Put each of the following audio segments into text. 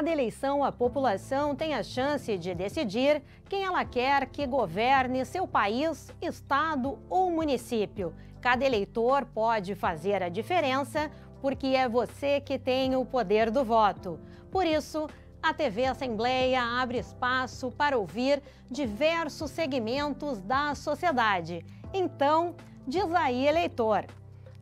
cada eleição, a população tem a chance de decidir quem ela quer que governe seu país, estado ou município. Cada eleitor pode fazer a diferença porque é você que tem o poder do voto. Por isso, a TV Assembleia abre espaço para ouvir diversos segmentos da sociedade. Então, diz aí, eleitor,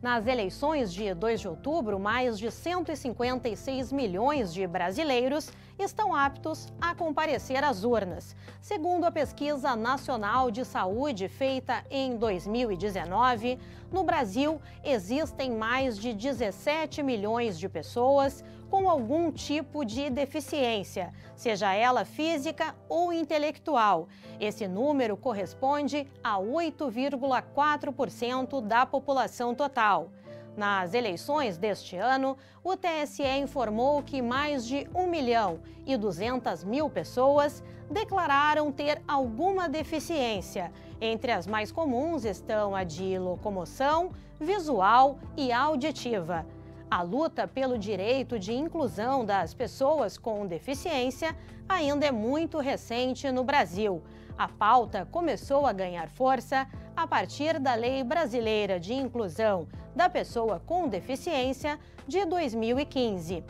nas eleições de 2 de outubro, mais de 156 milhões de brasileiros estão aptos a comparecer às urnas. Segundo a Pesquisa Nacional de Saúde, feita em 2019, no Brasil existem mais de 17 milhões de pessoas com algum tipo de deficiência, seja ela física ou intelectual. Esse número corresponde a 8,4% da população total. Nas eleições deste ano, o TSE informou que mais de 1 milhão e 200 mil pessoas declararam ter alguma deficiência. Entre as mais comuns estão a de locomoção, visual e auditiva. A luta pelo direito de inclusão das pessoas com deficiência ainda é muito recente no Brasil. A pauta começou a ganhar força a partir da Lei Brasileira de Inclusão da Pessoa com Deficiência de 2015.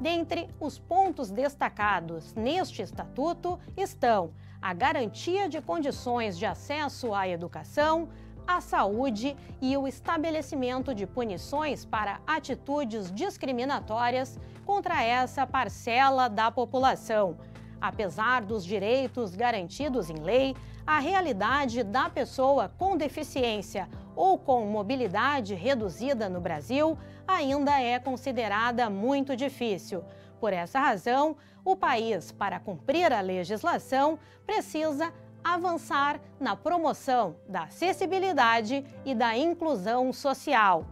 Dentre os pontos destacados neste estatuto estão a garantia de condições de acesso à educação, à saúde e o estabelecimento de punições para atitudes discriminatórias contra essa parcela da população Apesar dos direitos garantidos em lei, a realidade da pessoa com deficiência ou com mobilidade reduzida no Brasil ainda é considerada muito difícil. Por essa razão, o país, para cumprir a legislação, precisa avançar na promoção da acessibilidade e da inclusão social.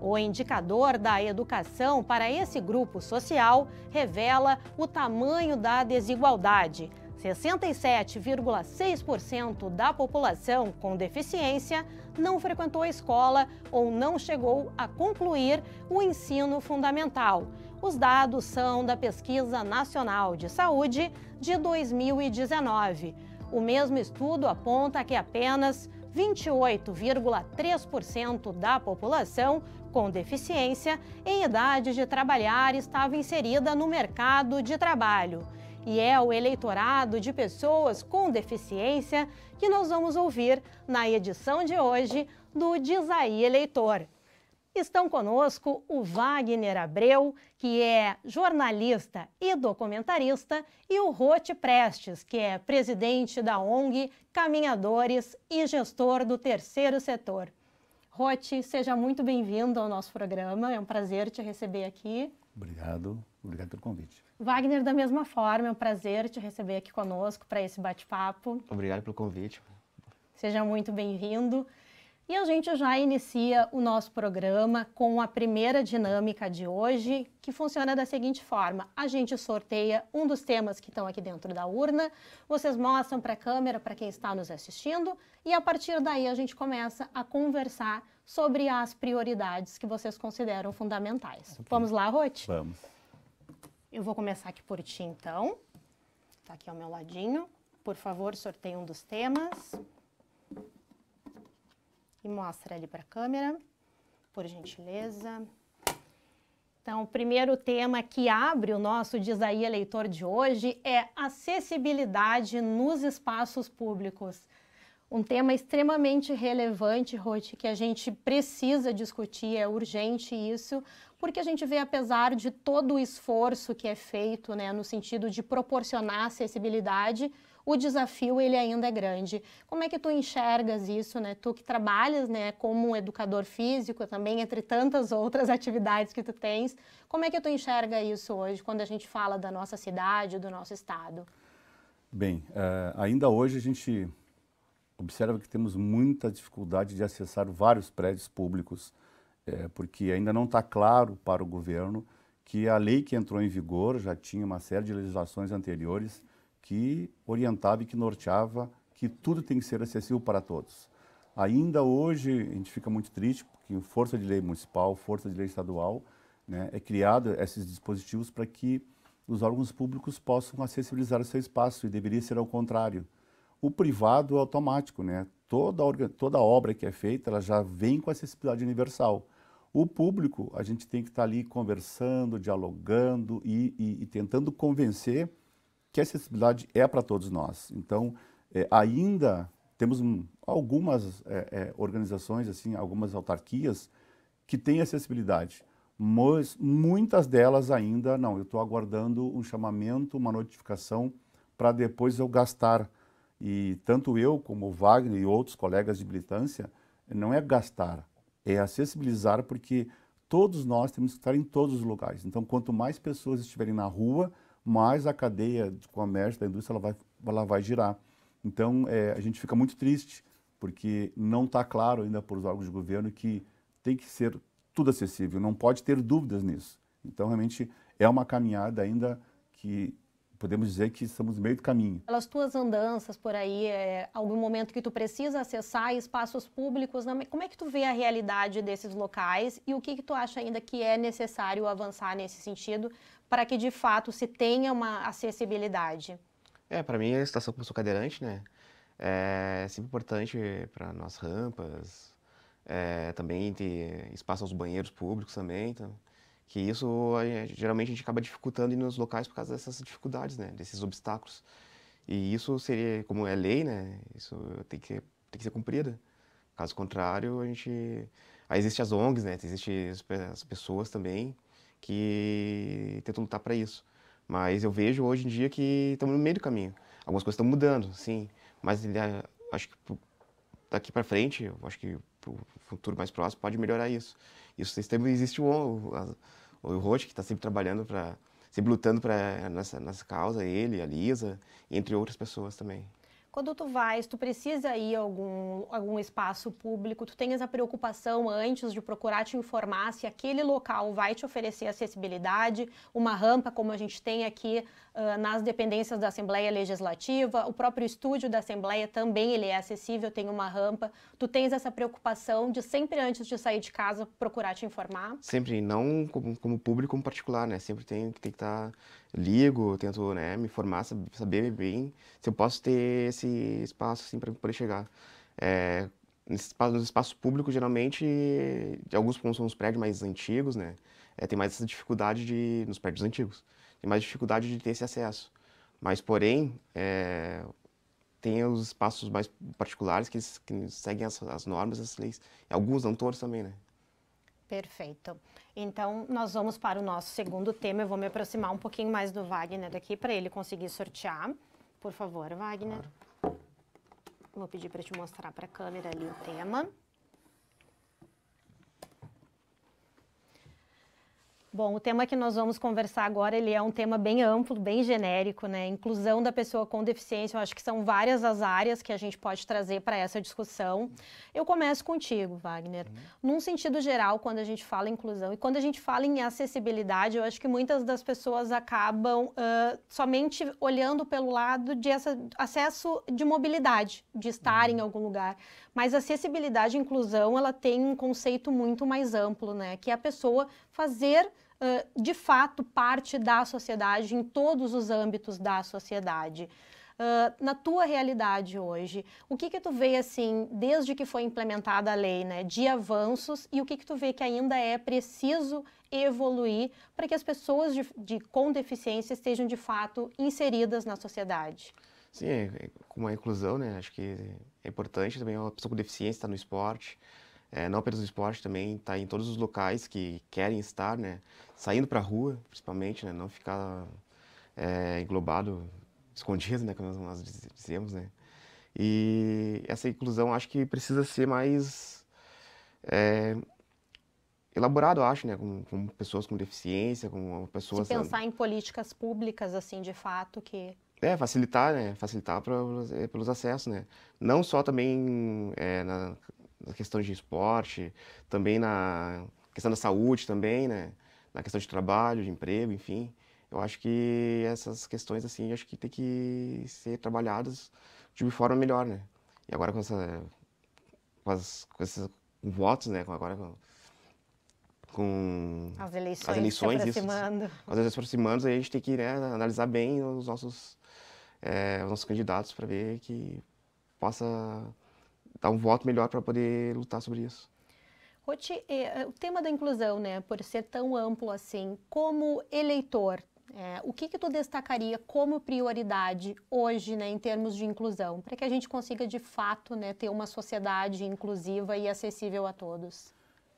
O indicador da educação para esse grupo social revela o tamanho da desigualdade. 67,6% da população com deficiência não frequentou a escola ou não chegou a concluir o ensino fundamental. Os dados são da Pesquisa Nacional de Saúde de 2019. O mesmo estudo aponta que apenas 28,3% da população com deficiência em idade de trabalhar estava inserida no mercado de trabalho. E é o eleitorado de pessoas com deficiência que nós vamos ouvir na edição de hoje do Desaí Eleitor. Estão conosco o Wagner Abreu, que é jornalista e documentarista, e o Rote Prestes, que é presidente da ONG Caminhadores e gestor do terceiro setor. Roti, seja muito bem-vindo ao nosso programa. É um prazer te receber aqui. Obrigado, obrigado pelo convite. Wagner, da mesma forma, é um prazer te receber aqui conosco para esse bate-papo. Obrigado pelo convite. Seja muito bem-vindo. E a gente já inicia o nosso programa com a primeira dinâmica de hoje, que funciona da seguinte forma: a gente sorteia um dos temas que estão aqui dentro da urna, vocês mostram para a câmera, para quem está nos assistindo, e a partir daí a gente começa a conversar sobre as prioridades que vocês consideram fundamentais. Okay. Vamos lá, Ruth? Vamos. Eu vou começar aqui por ti, então. Está aqui ao meu ladinho. Por favor, sorteie um dos temas e mostra ali para a câmera, por gentileza. Então, o primeiro tema que abre o nosso Desaí Leitor de hoje é acessibilidade nos espaços públicos. Um tema extremamente relevante, Ruth, que a gente precisa discutir, é urgente isso, porque a gente vê, apesar de todo o esforço que é feito né, no sentido de proporcionar acessibilidade, o desafio ele ainda é grande. Como é que tu enxergas isso, né? Tu que trabalhas, né, como um educador físico também, entre tantas outras atividades que tu tens, como é que tu enxerga isso hoje quando a gente fala da nossa cidade, do nosso estado? Bem, eh, ainda hoje a gente observa que temos muita dificuldade de acessar vários prédios públicos, é, porque ainda não está claro para o governo que a lei que entrou em vigor já tinha uma série de legislações anteriores que orientava e que norteava que tudo tem que ser acessível para todos. Ainda hoje, a gente fica muito triste, porque força de lei municipal, força de lei estadual, né, é criado esses dispositivos para que os órgãos públicos possam acessibilizar o seu espaço, e deveria ser ao contrário. O privado é automático, né? toda, orga, toda obra que é feita ela já vem com acessibilidade universal. O público, a gente tem que estar tá ali conversando, dialogando e, e, e tentando convencer que a acessibilidade é para todos nós. Então, é, ainda temos um, algumas é, é, organizações, assim, algumas autarquias que têm acessibilidade, mas muitas delas ainda não. Eu estou aguardando um chamamento, uma notificação para depois eu gastar. E tanto eu como o Wagner e outros colegas de militância, não é gastar, é acessibilizar, porque todos nós temos que estar em todos os lugares. Então, quanto mais pessoas estiverem na rua, mais a cadeia de comércio da indústria ela vai, ela vai girar. Então, é, a gente fica muito triste, porque não está claro ainda para os órgãos de governo que tem que ser tudo acessível, não pode ter dúvidas nisso. Então, realmente, é uma caminhada ainda que podemos dizer que estamos no meio do caminho. Pelas tuas andanças por aí, é, algum momento que tu precisa acessar espaços públicos, como é que tu vê a realidade desses locais e o que, que tu acha ainda que é necessário avançar nesse sentido, para que de fato se tenha uma acessibilidade? É, para mim a estação como sou cadeirante, né? É sempre importante para nós rampas, é, também ter espaço aos banheiros públicos também, então, que isso a, geralmente a gente acaba dificultando ir nos locais por causa dessas dificuldades, né? Desses obstáculos. E isso seria, como é lei, né? Isso tem que, tem que ser cumprida. Caso contrário, a gente... Aí existem as ONGs, né? Existem as pessoas também que tento lutar para isso. Mas eu vejo hoje em dia que estamos no meio do caminho. Algumas coisas estão mudando, sim, mas eh, acho que daqui para frente, acho que o futuro mais próximo pode melhorar isso. E sistema existe o, o, o Roche, que está sempre trabalhando para sempre lutando para nessa, nessa causa, ele, a Lisa, entre outras pessoas também. Quando tu vais, tu precisa ir a algum, algum espaço público, tu tenhas a preocupação antes de procurar te informar se aquele local vai te oferecer acessibilidade, uma rampa como a gente tem aqui nas dependências da Assembleia Legislativa, o próprio estúdio da Assembleia também ele é acessível, tem uma rampa. Tu tens essa preocupação de sempre antes de sair de casa procurar te informar? Sempre, não como, como público, como particular, né? Sempre tem, que estar tá, ligo, tento né, me informar, saber bem se eu posso ter esse espaço assim para poder chegar. É, Nesse espaço, nos espaços públicos, geralmente, alguns pontos são os prédios mais antigos, né? É, tem mais essa dificuldade de, nos prédios antigos, tem mais dificuldade de ter esse acesso. Mas, porém, é, tem os espaços mais particulares que, que seguem as, as normas, as leis. E alguns, não todos também, né? Perfeito. Então, nós vamos para o nosso segundo tema. Eu vou me aproximar um pouquinho mais do Wagner aqui para ele conseguir sortear. Por favor, Wagner. Claro. Vou pedir para te mostrar para a câmera ali o tema. Bom, o tema que nós vamos conversar agora, ele é um tema bem amplo, bem genérico, né? Inclusão da pessoa com deficiência, eu acho que são várias as áreas que a gente pode trazer para essa discussão. Eu começo contigo, Wagner. Uhum. Num sentido geral, quando a gente fala em inclusão e quando a gente fala em acessibilidade, eu acho que muitas das pessoas acabam uh, somente olhando pelo lado de essa, acesso de mobilidade, de estar uhum. em algum lugar. Mas acessibilidade e inclusão, ela tem um conceito muito mais amplo, né? Que é a pessoa fazer uh, de fato parte da sociedade, em todos os âmbitos da sociedade. Uh, na tua realidade hoje, o que que tu vê assim, desde que foi implementada a lei, né, de avanços e o que que tu vê que ainda é preciso evoluir para que as pessoas de, de, com deficiência estejam de fato inseridas na sociedade? Sim, é, é, como a inclusão, né, acho que é importante também a pessoa com deficiência está no esporte, é, não apenas no esporte, também está em todos os locais que querem estar, né? Saindo para a rua, principalmente, né? Não ficar é, englobado, escondido, né? Como nós, dizemos, né? E essa inclusão acho que precisa ser mais é, elaborado, acho, né? Com, com, pessoas com deficiência, com pessoas... Se pensar em políticas públicas, assim, de fato, que... É, facilitar, né? Facilitar pra, pelos acessos, né? Não só também é, na na questão de esporte, também na questão da saúde também, né? Na questão de trabalho, de emprego, enfim. Eu acho que essas questões, assim, acho que tem que ser trabalhadas de uma forma melhor, né? E agora com essa... com, as, com esses votos, né? Com agora com, com as eleições, as eleições se aproximando. Isso, as eleições aproximando, aí a gente tem que né, analisar bem os nossos, é, os nossos candidatos para ver que possa dar um voto melhor para poder lutar sobre isso. Roti, é, é, o tema da inclusão, né, por ser tão amplo assim, como eleitor, é, o que, que tu destacaria como prioridade hoje, né, em termos de inclusão, para que a gente consiga de fato, né, ter uma sociedade inclusiva e acessível a todos?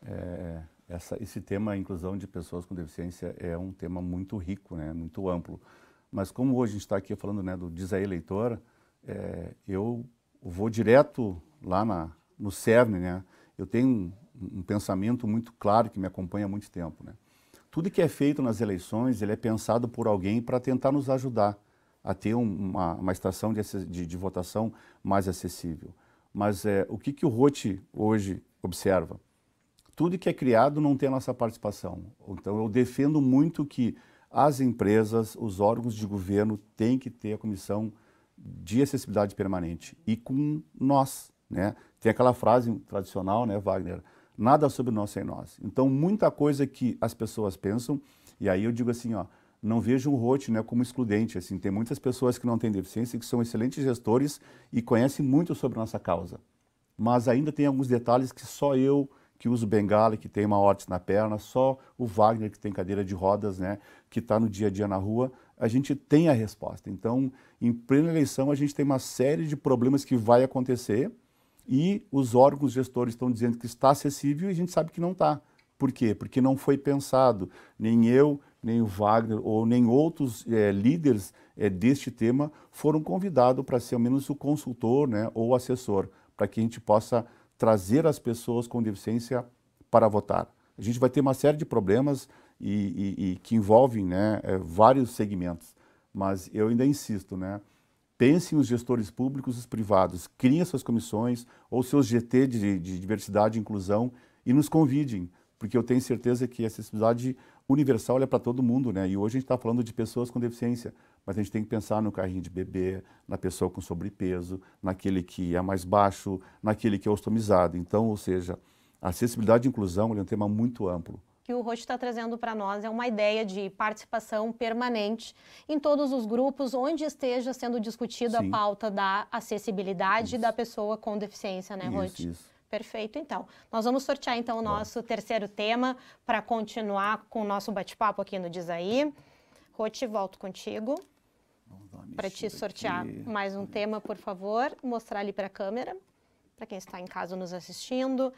É, essa, esse tema, a inclusão de pessoas com deficiência, é um tema muito rico, né, muito amplo. Mas como hoje a gente está aqui falando né, do diz a eleitor, é, eu vou direto lá na, no CERN, né, eu tenho um, um, pensamento muito claro que me acompanha há muito tempo. Né? Tudo que é feito nas eleições, ele é pensado por alguém para tentar nos ajudar a ter uma, uma estação de, de, de, votação mais acessível. Mas é, o que, que o Rote hoje observa? Tudo que é criado não tem a nossa participação. Então, eu defendo muito que as empresas, os órgãos de governo têm que ter a comissão de acessibilidade permanente e com nós, né? Tem aquela frase tradicional, né, Wagner? Nada sobre nós sem nós. Então, muita coisa que as pessoas pensam, e aí eu digo assim, ó, não vejo o rote né, como excludente. Assim, tem muitas pessoas que não têm deficiência, que são excelentes gestores e conhecem muito sobre nossa causa. Mas ainda tem alguns detalhes que só eu, que uso bengala, que tem uma horte na perna, só o Wagner, que tem cadeira de rodas, né, que está no dia a dia na rua, a gente tem a resposta. Então, em plena eleição, a gente tem uma série de problemas que vai acontecer, e os órgãos gestores estão dizendo que está acessível e a gente sabe que não está. Por quê? Porque não foi pensado, nem eu, nem o Wagner ou nem outros é, líderes é, deste tema foram convidados para ser ao menos o consultor né, ou assessor, para que a gente possa trazer as pessoas com deficiência para votar. A gente vai ter uma série de problemas e, e, e que envolvem né, eh, vários segmentos, mas eu ainda insisto, né? Pensem os gestores públicos e os privados, criem suas comissões ou seus GT de, de diversidade e inclusão e nos convidem, porque eu tenho certeza que a acessibilidade universal é para todo mundo, né? E hoje a gente está falando de pessoas com deficiência, mas a gente tem que pensar no carrinho de bebê, na pessoa com sobrepeso, naquele que é mais baixo, naquele que é ostomizado. Então, ou seja, a acessibilidade e inclusão é um tema muito amplo que o Roche está trazendo para nós é uma ideia de participação permanente em todos os grupos onde esteja sendo discutida Sim. a pauta da acessibilidade isso. da pessoa com deficiência, né, Roche? Isso. Perfeito, então. Nós vamos sortear então o nosso Bom. terceiro tema para continuar com o nosso bate-papo aqui no Diz Aí. volto contigo para te sortear aqui. mais um tema, por favor. Mostrar ali para a câmera, para quem está em casa nos assistindo.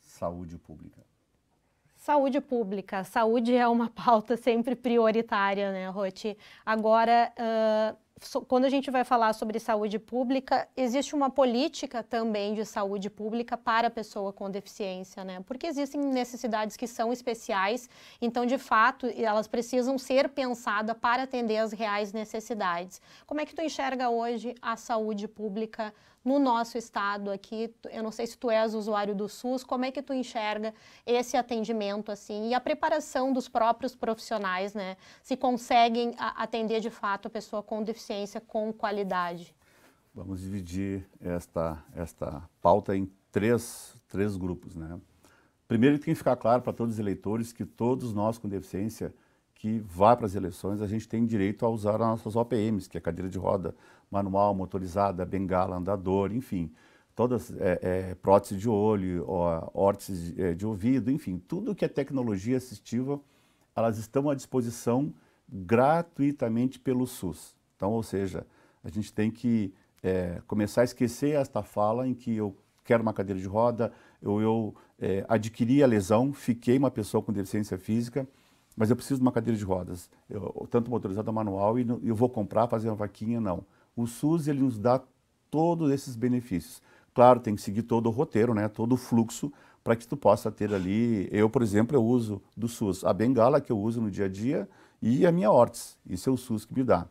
Saúde pública. Saúde pública. Saúde é uma pauta sempre prioritária, né, Roti? Agora, uh, quando a gente vai falar sobre saúde pública, existe uma política também de saúde pública para a pessoa com deficiência, né? Porque existem necessidades que são especiais, então, de fato, elas precisam ser pensadas para atender as reais necessidades. Como é que tu enxerga hoje a saúde pública no nosso estado aqui? Eu não sei se tu és usuário do SUS, como é que tu enxerga esse atendimento, assim, e a preparação dos próprios profissionais, né? Se conseguem atender, de fato, a pessoa com deficiência ciência com qualidade? Vamos dividir esta, esta pauta em três, três grupos. Né? Primeiro, tem que ficar claro para todos os eleitores que todos nós com deficiência que vá para as eleições, a gente tem direito a usar as nossas OPMs, que é cadeira de roda manual, motorizada, bengala, andador, enfim. Todas é, é, prótese de olho, ó, órtese de, é, de ouvido, enfim, tudo que é tecnologia assistiva, elas estão à disposição gratuitamente pelo SUS. Então, ou seja, a gente tem que é, começar a esquecer esta fala em que eu quero uma cadeira de roda, eu, eu é, adquiri a lesão, fiquei uma pessoa com deficiência física, mas eu preciso de uma cadeira de rodas, eu, tanto motorizada manual, e não, eu vou comprar, fazer uma vaquinha, não. O SUS ele nos dá todos esses benefícios. Claro, tem que seguir todo o roteiro, né, todo o fluxo, para que tu possa ter ali... Eu, por exemplo, eu uso do SUS a bengala que eu uso no dia a dia e a minha hortes. Isso é o SUS que me dá.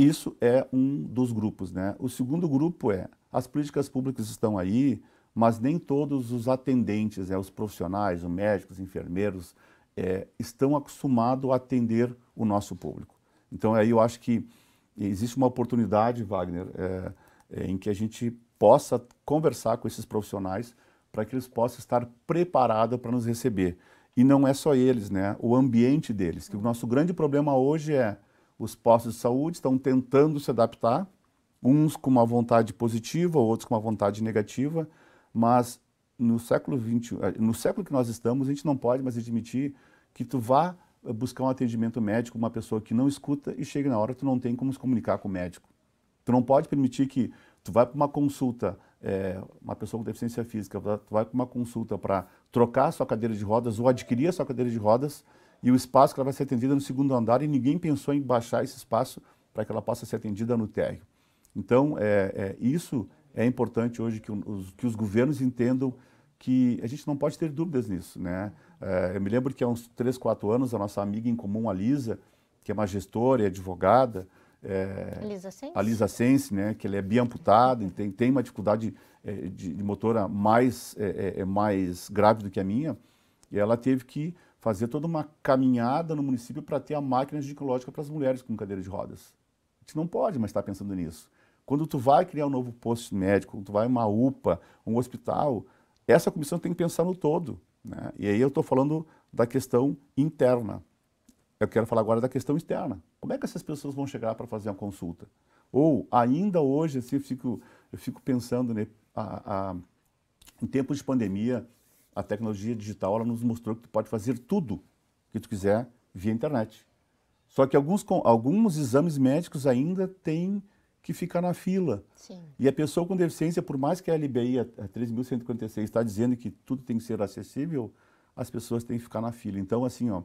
Isso é um dos grupos. Né? O segundo grupo é as políticas públicas estão aí, mas nem todos os atendentes, é, os profissionais, os médicos, os enfermeiros, é, estão acostumados a atender o nosso público. Então, aí eu acho que existe uma oportunidade, Wagner, é, é, em que a gente possa conversar com esses profissionais para que eles possam estar preparados para nos receber. E não é só eles, né? o ambiente deles. Que o nosso grande problema hoje é os postos de saúde estão tentando se adaptar, uns com uma vontade positiva, outros com uma vontade negativa, mas no século 20, eh, no século que nós estamos, a gente não pode mais admitir que tu vá eh, buscar um atendimento médico, uma pessoa que não escuta e chega na hora tu não tem como se comunicar com o médico. Tu não pode permitir que tu vá para uma consulta, é, uma pessoa com deficiência física, tu vai para uma consulta para trocar a sua cadeira de rodas ou adquirir a sua cadeira de rodas e o espaço que ela vai ser atendida é no segundo andar e ninguém pensou em baixar esse espaço para que ela possa ser atendida no térreo. Então, é, é, isso é importante hoje que os, que os governos entendam que a gente não pode ter dúvidas nisso. Né? É, eu me lembro que há uns 3, 4 anos, a nossa amiga em comum, a Lisa, que é uma gestora e advogada, é, a Lisa Sense, né, que ela é biamputada, tem, tem uma dificuldade é, de, de, motora mais, é, é, é, mais grave do que a minha, e ela teve que fazer toda uma caminhada no município para ter a máquina ginecológica para as mulheres com cadeira de rodas. A gente não pode mais estar tá pensando nisso. Quando tu vai criar um novo posto médico, quando tu vai uma UPA, um hospital, essa comissão tem que pensar no todo. Né? E aí eu estou falando da questão interna. Eu quero falar agora da questão externa. Como é que essas pessoas vão chegar para fazer uma consulta? Ou, ainda hoje, assim, eu, fico, eu fico pensando né, a, a, em tempos de pandemia, a tecnologia digital ela nos mostrou que tu pode fazer tudo que tu quiser via internet. Só que alguns, alguns exames médicos ainda têm que ficar na fila. Sim. E a pessoa com deficiência, por mais que a LBI, a 3.146, está dizendo que tudo tem que ser acessível, as pessoas têm que ficar na fila. Então, assim, ó,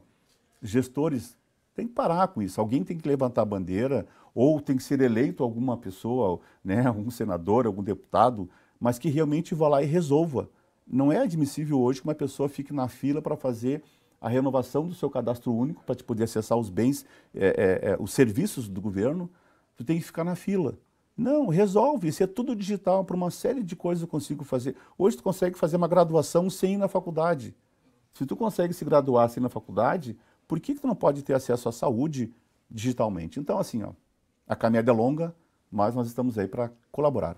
gestores têm que parar com isso. Alguém tem que levantar a bandeira, ou tem que ser eleito alguma pessoa, né, algum senador, algum deputado, mas que realmente vá lá e resolva não é admissível hoje que uma pessoa fique na fila para fazer a renovação do seu cadastro único, para te poder acessar os bens, é, é, é, os serviços do governo, tu tem que ficar na fila. Não, resolve, isso é tudo digital, para uma série de coisas eu consigo fazer. Hoje tu consegue fazer uma graduação sem ir na faculdade. Se tu consegue se graduar sem ir na faculdade, por que, que tu não pode ter acesso à saúde digitalmente? Então, assim, ó, a caminhada é longa, mas nós estamos aí para colaborar.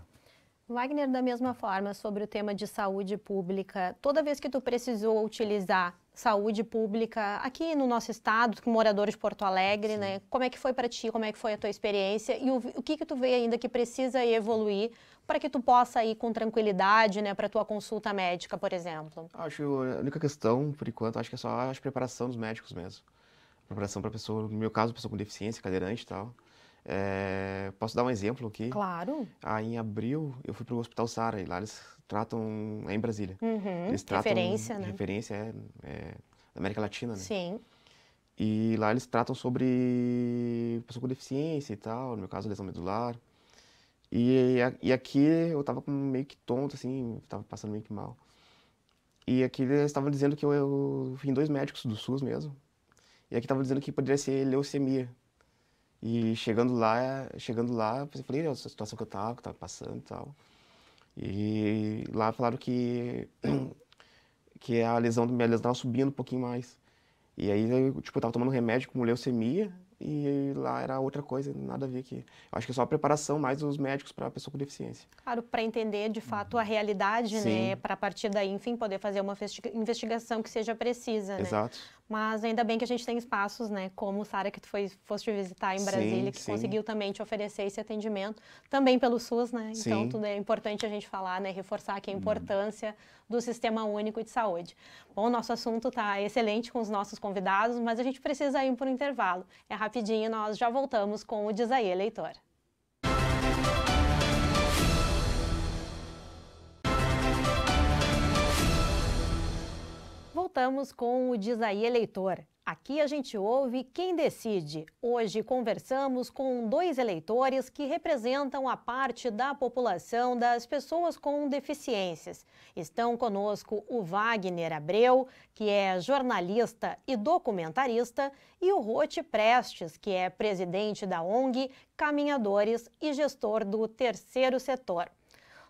Wagner, da mesma forma, sobre o tema de saúde pública, toda vez que tu precisou utilizar saúde pública aqui no nosso estado, como moradores de Porto Alegre, Sim. né? Como é que foi para ti? Como é que foi a tua experiência? E o, o que que tu vê ainda que precisa evoluir para que tu possa ir com tranquilidade, né, para tua consulta médica, por exemplo? Acho a única questão, por enquanto, acho que é só a preparação dos médicos mesmo. Preparação para pessoa, no meu caso, pessoa com deficiência, cadeirante e tal. É, posso dar um exemplo aqui? Claro. Aí em abril eu fui para o Hospital Sara e lá eles tratam, é em Brasília. Uhum, eles tratam, referência, né? Referência, é, é, da América Latina, né? Sim. E lá eles tratam sobre pessoa com deficiência e tal, no meu caso lesão medular. E, e aqui eu tava meio que tonto, assim, tava passando meio que mal. E aqui eles estavam dizendo que eu, eu em dois médicos do SUS mesmo. E aqui estavam dizendo que poderia ser leucemia. E chegando lá, chegando lá, eu falei a situação que eu estava que eu tava passando e tal. E lá falaram que que a lesão minha lesão estava subindo um pouquinho mais. E aí, eu, tipo, eu tava tomando remédio com leucemia e lá era outra coisa, nada a ver aqui. Eu acho que é só a preparação mais dos médicos para a pessoa com deficiência. Claro, para entender de fato a realidade, né? Sim. né? Para a partir daí, enfim, poder fazer uma investigação que seja precisa, Exato. né? Exato. Mas ainda bem que a gente tem espaços, né? Como Sara, que tu foi, foste visitar em Brasília, sim, que sim. conseguiu também te oferecer esse atendimento, também pelo SUS, né? Então, sim. Então, tudo é importante a gente falar, né? Reforçar aqui a uhum. importância do Sistema Único de Saúde. Bom, o nosso assunto está excelente com os nossos convidados, mas a gente precisa ir por um intervalo. É rapidinho, nós já voltamos com o Diz Eleitor. voltamos com o Dizaí Eleitor. Aqui a gente ouve quem decide. Hoje conversamos com dois eleitores que representam a parte da população das pessoas com deficiências. Estão conosco o Wagner Abreu, que é jornalista e documentarista, e o Rote Prestes, que é presidente da ONG Caminhadores e gestor do terceiro setor.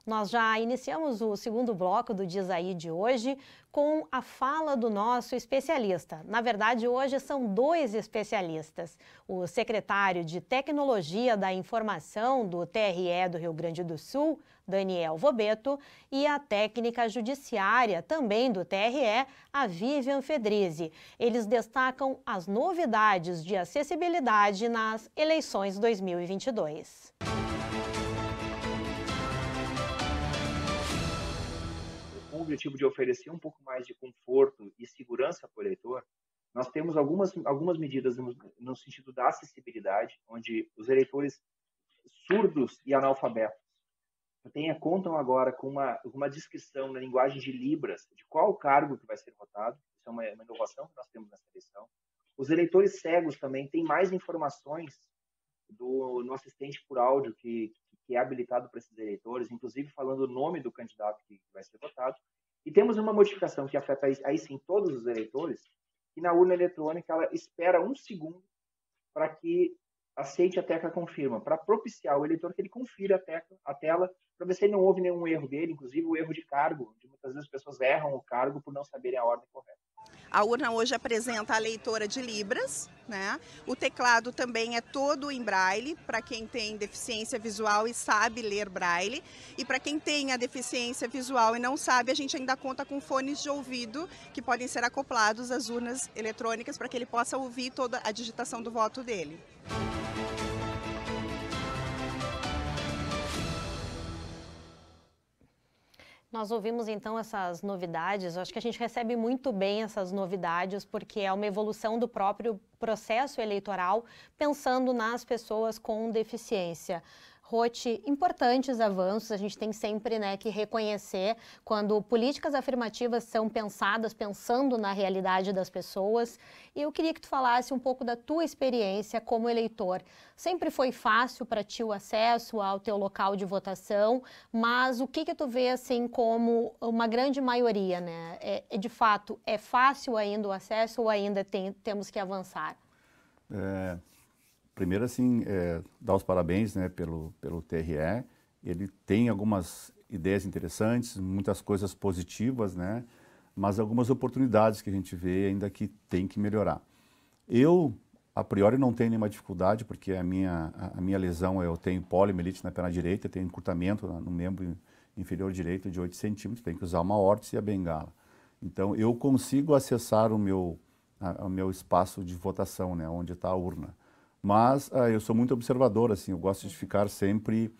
Nós já iniciamos o segundo bloco do Diz Aí de hoje com a fala do nosso especialista. Na verdade, hoje são dois especialistas: o secretário de Tecnologia da Informação do TRE do Rio Grande do Sul, Daniel Vobeto, e a técnica judiciária também do TRE, a Vivian Fedrizi. Eles destacam as novidades de acessibilidade nas eleições 2022. objetivo de oferecer um pouco mais de conforto e segurança para o eleitor, nós temos algumas, algumas medidas no, no sentido da acessibilidade, onde os eleitores surdos e analfabetos tenha, contam agora com uma, uma descrição na linguagem de Libras de qual cargo que vai ser votado. Isso é uma, uma inovação que nós temos nessa eleição. Os eleitores cegos também têm mais informações do no assistente por áudio que, que é habilitado para esses eleitores, inclusive falando o nome do candidato que vai ser votado e temos uma modificação que afeta aí, aí sim todos os eleitores, que na urna eletrônica ela espera um segundo para que aceite a tecla confirma, para propiciar o eleitor que ele confira a, tecla, a tela para ver se ele não houve nenhum erro dele, inclusive o erro de cargo. De muitas vezes as pessoas erram o cargo por não saberem a ordem correta. A urna hoje apresenta a leitora de libras, né? O teclado também é todo em braille para quem tem deficiência visual e sabe ler braille, e para quem tem a deficiência visual e não sabe, a gente ainda conta com fones de ouvido que podem ser acoplados às urnas eletrônicas para que ele possa ouvir toda a digitação do voto dele. Nós ouvimos então essas novidades, Eu acho que a gente recebe muito bem essas novidades, porque é uma evolução do próprio processo eleitoral, pensando nas pessoas com deficiência. Rote, importantes avanços, a gente tem sempre né, que reconhecer quando políticas afirmativas são pensadas, pensando na realidade das pessoas. E eu queria que tu falasse um pouco da tua experiência como eleitor. Sempre foi fácil para ti o acesso ao teu local de votação, mas o que que tu vê assim como uma grande maioria, né? É, é de fato, é fácil ainda o acesso ou ainda tem, temos que avançar? É primeiro, assim, é, dar os parabéns né, pelo, pelo TRE. Ele tem algumas ideias interessantes, muitas coisas positivas, né? mas algumas oportunidades que a gente vê ainda que tem que melhorar. Eu, a priori, não tenho nenhuma dificuldade, porque a minha, a minha lesão, eu tenho poliomielite na perna direita, tenho encurtamento no membro inferior direito de 8 centímetros, tenho que usar uma órtese e a bengala. Então, eu consigo acessar o meu, a, o meu espaço de votação, né, onde está a urna. Mas é, eu sou muito observador, assim, eu gosto de uhum. ficar sempre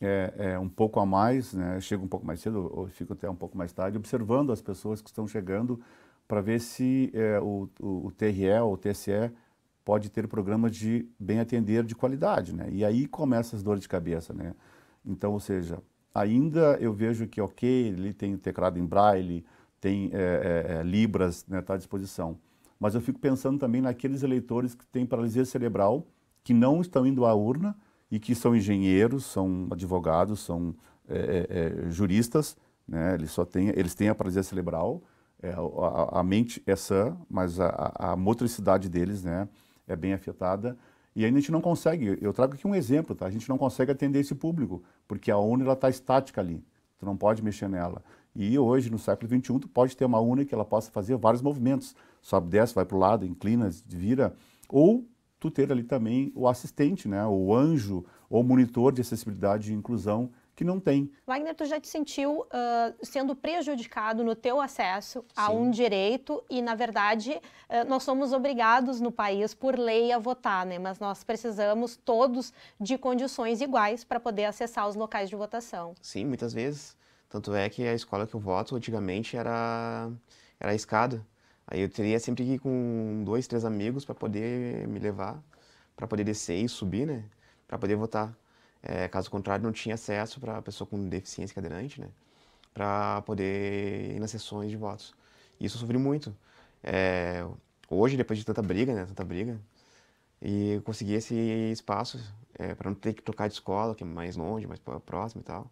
é, é, um pouco a mais, né? chego um pouco mais cedo ou fico até um pouco mais tarde, observando as pessoas que estão chegando para ver se é, o, o, o, TRE ou o TSE pode ter programas de bem atender de qualidade, né? E aí começa as dores de cabeça, né? Então, ou seja, ainda eu vejo que, ok, ele tem teclado em braille, tem é, é, é libras, está né, à disposição mas eu fico pensando também naqueles eleitores que têm paralisia cerebral, que não estão indo à urna e que são engenheiros, são advogados, são é, é, é juristas, né? eles, só têm, eles têm a paralisia cerebral, é, a, a, mente é sã, mas a, a motricidade deles né, é bem afetada. E aí a gente não consegue, eu trago aqui um exemplo, tá? a gente não consegue atender esse público, porque a urna está estática ali, tu não pode mexer nela. E hoje, no século XXI, tu pode ter uma urna que ela possa fazer vários movimentos sobe, desce, vai para o lado, inclina, vira, ou tu ter ali também o assistente, né, o anjo ou monitor de acessibilidade e inclusão que não tem. Wagner, tu já te sentiu uh, sendo prejudicado no teu acesso Sim. a um direito e, na verdade, uh, nós somos obrigados no país por lei a votar, né? Mas nós precisamos todos de condições iguais para poder acessar os locais de votação. Sim, muitas vezes. Tanto é que a escola que eu voto antigamente era, era a escada. Aí eu teria sempre que ir com dois, três amigos para poder me levar, para poder descer e subir, né? Para poder votar. É, caso contrário, não tinha acesso para pessoa com deficiência cadeirante, né? Para poder ir nas sessões de votos. E isso eu sofri muito. É, hoje, depois de tanta briga, né? Tanta briga, e conseguir esse espaço é, para não ter que trocar de escola, que é mais longe, mais próximo e tal,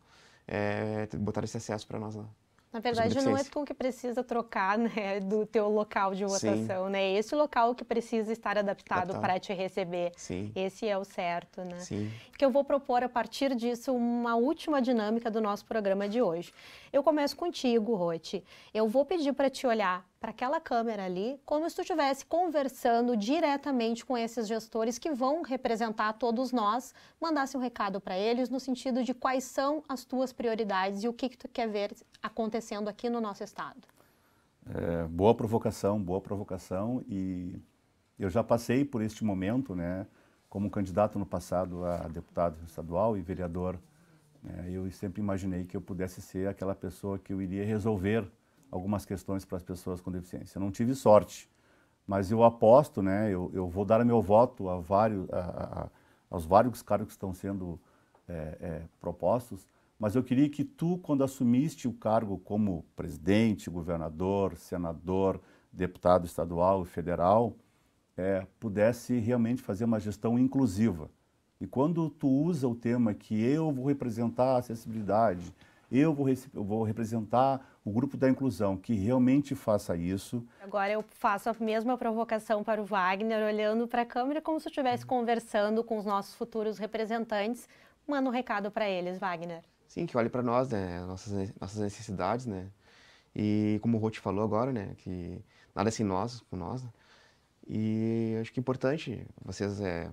é, botar esse acesso para nós lá. Na verdade, não é tu que precisa trocar né, do teu local de votação, Sim. né? Esse local que precisa estar adaptado, para te receber. Sim. Esse é o certo, né? Sim. Que eu vou propor a partir disso uma última dinâmica do nosso programa de hoje. Eu começo contigo, Roti. Eu vou pedir para te olhar para aquela câmera ali, como se tu estivesse conversando diretamente com esses gestores que vão representar todos nós, mandasse um recado para eles no sentido de quais são as tuas prioridades e o que, que tu quer ver acontecendo aqui no nosso estado. É, boa provocação, boa provocação e eu já passei por este momento, né, como candidato no passado a deputado estadual e vereador, né, eu sempre imaginei que eu pudesse ser aquela pessoa que eu iria resolver algumas questões para as pessoas com deficiência. Eu não tive sorte, mas eu aposto, né, eu, eu vou dar meu voto a vários, a, a, aos vários cargos que estão sendo é, é, propostos, mas eu queria que tu, quando assumiste o cargo como presidente, governador, senador, deputado estadual e federal, é, pudesse realmente fazer uma gestão inclusiva. E quando tu usa o tema que eu vou representar a acessibilidade, eu vou, vou, representar o grupo da inclusão, que realmente faça isso. Agora eu faço a mesma provocação para o Wagner, olhando para a câmera como se eu estivesse uhum. conversando com os nossos futuros representantes. Manda um recado para eles, Wagner. Sim, que olhe para nós, né, nossas, nossas necessidades, né, e como o Roth falou agora, né, que nada é sem nós, com nós, né? e acho que é importante vocês é,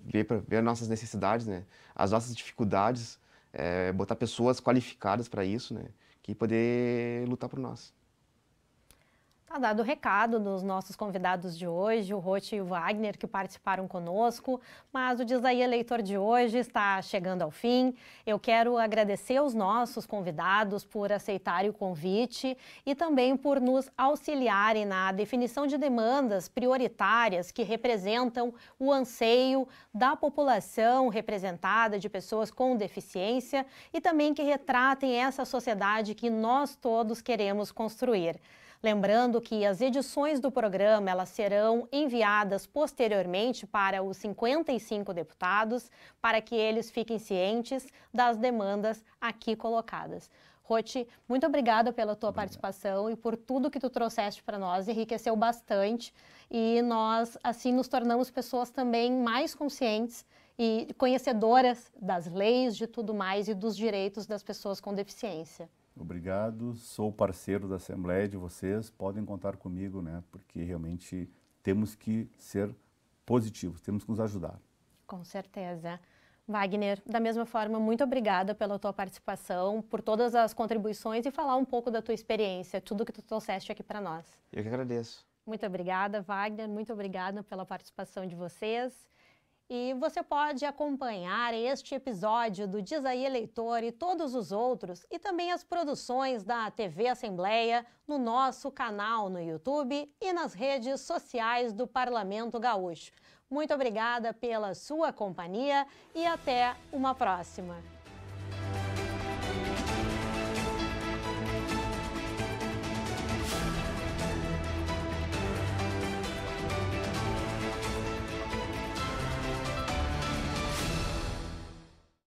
ver, pra, ver nossas necessidades, né, as nossas dificuldades, é, botar pessoas qualificadas para isso, né? Que poder lutar por nós. Tá dado o recado dos nossos convidados de hoje, o Roth e o Wagner, que participaram conosco, mas o Diz aí Eleitor de hoje está chegando ao fim. Eu quero agradecer aos nossos convidados por aceitarem o convite e também por nos auxiliarem na definição de demandas prioritárias que representam o anseio da população representada de pessoas com deficiência e também que retratem essa sociedade que nós todos queremos construir. Lembrando que as edições do programa elas serão enviadas posteriormente para os 55 deputados, para que eles fiquem cientes das demandas aqui colocadas. Roti, muito obrigada pela tua Obrigado. participação e por tudo que tu trouxeste para nós, enriqueceu bastante e nós assim nos tornamos pessoas também mais conscientes e conhecedoras das leis, de tudo mais e dos direitos das pessoas com deficiência. Obrigado, sou parceiro da Assembleia de vocês, podem contar comigo, né? Porque realmente temos que ser positivos, temos que nos ajudar. Com certeza. Wagner, da mesma forma, muito obrigada pela tua participação, por todas as contribuições e falar um pouco da tua experiência, tudo que tu trouxeste aqui para nós. Eu que agradeço. Muito obrigada, Wagner, muito obrigada pela participação de vocês. E você pode acompanhar este episódio do Diz Eleitor e todos os outros, e também as produções da TV Assembleia no nosso canal no YouTube e nas redes sociais do Parlamento Gaúcho. Muito obrigada pela sua companhia e até uma próxima.